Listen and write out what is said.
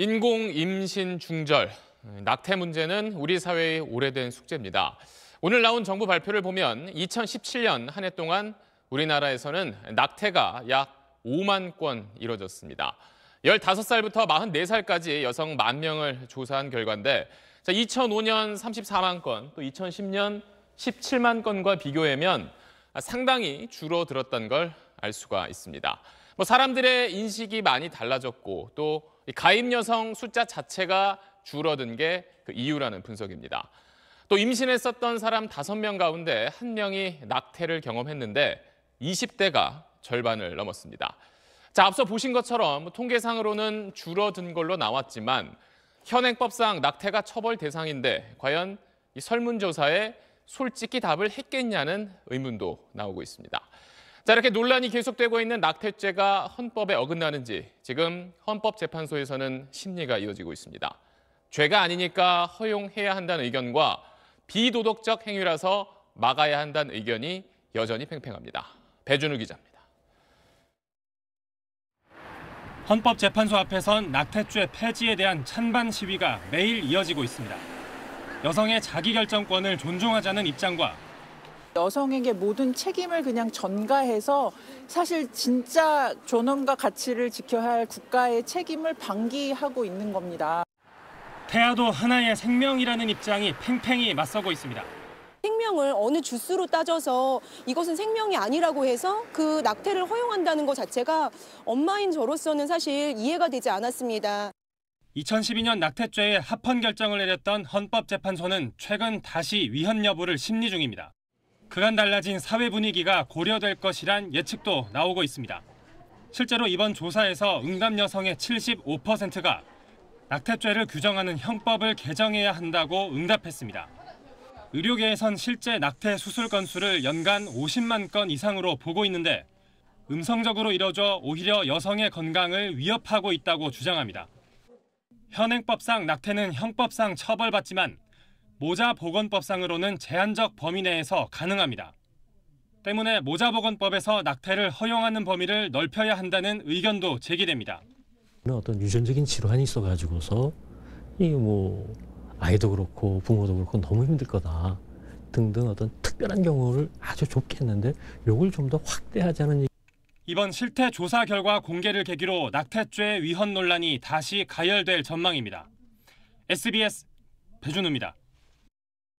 인공 임신 중절, 낙태 문제는 우리 사회의 오래된 숙제입니다. 오늘 나온 정부 발표를 보면 2017년 한 해 동안 우리나라에서는 낙태가 약 5만 건 이뤄졌습니다. 15살부터 44살까지 여성 만 명을 조사한 결과인데 2005년 34만 건, 또 2010년 17만 건과 비교하면 상당히 줄어들었던걸 알 수가 있습니다. 뭐 사람들의 인식이 많이 달라졌고 또 가입 여성 숫자 자체가 줄어든 게 그 이유라는 분석입니다. 또 임신했었던 사람 다섯 명 가운데 한명이 낙태를 경험했는데 20대가 절반을 넘었습니다. 자, 앞서 보신 것처럼 뭐 통계상으로는 줄어든 걸로 나왔지만 현행법상 낙태가 처벌 대상인데 과연 이 설문조사에 솔직히 답을 했겠냐는 의문도 나오고 있습니다. 자, 이렇게 논란이 계속되고 있는 낙태죄가 헌법에 어긋나는지 지금 헌법재판소에서는 심리가 이어지고 있습니다. 죄가 아니니까 허용해야 한다는 의견과 비도덕적 행위라서 막아야 한다는 의견이 여전히 팽팽합니다. 배준우 기자입니다. 헌법재판소 앞에선 낙태죄 폐지에 대한 찬반 시위가 매일 이어지고 있습니다. 여성의 자기결정권을 존중하자는 입장과 여성에게 모든 책임을 그냥 전가해서 사실 진짜 존엄과 가치를 지켜야 할 국가의 책임을 방기하고 있는 겁니다. 태아도 하나의 생명이라는 입장이 팽팽히 맞서고 있습니다. 생명을 어느 주수로 따져서 이것은 생명이 아니라고 해서 그 낙태를 허용한다는 것 자체가 엄마인 저로서는 사실 이해가 되지 않았습니다. 2012년 낙태죄에 합헌 결정을 내렸던 헌법재판소는 최근 다시 위헌 여부를 심리 중입니다. 그간 달라진 사회 분위기가 고려될 것이란 예측도 나오고 있습니다. 실제로 이번 조사에서 응답 여성의 75%가 낙태죄를 규정하는 형법을 개정해야 한다고 응답했습니다. 의료계에선 실제 낙태 수술 건수를 연간 50만 건 이상으로 보고 있는데 음성적으로 이뤄져 오히려 여성의 건강을 위협하고 있다고 주장합니다. 현행법상 낙태는 형법상 처벌받지만 모자 보건법상으로는 제한적 범위 내에서 가능합니다. 때문에 모자 보건법에서 낙태를 허용하는 범위를 넓혀야 한다는 의견도 제기됩니다. 어떤 유전적인 질환이 있어가지고서 이뭐 아이도 그렇고 부모도 그렇고 너무 힘들 거다 등등 어떤 특별한 경우를 아주 좁게 했는데 요걸 좀 더 확대하자는 이번 실태 조사 결과 공개를 계기로 낙태죄 위헌 논란이 다시 가열될 전망입니다. SBS 배준우입니다.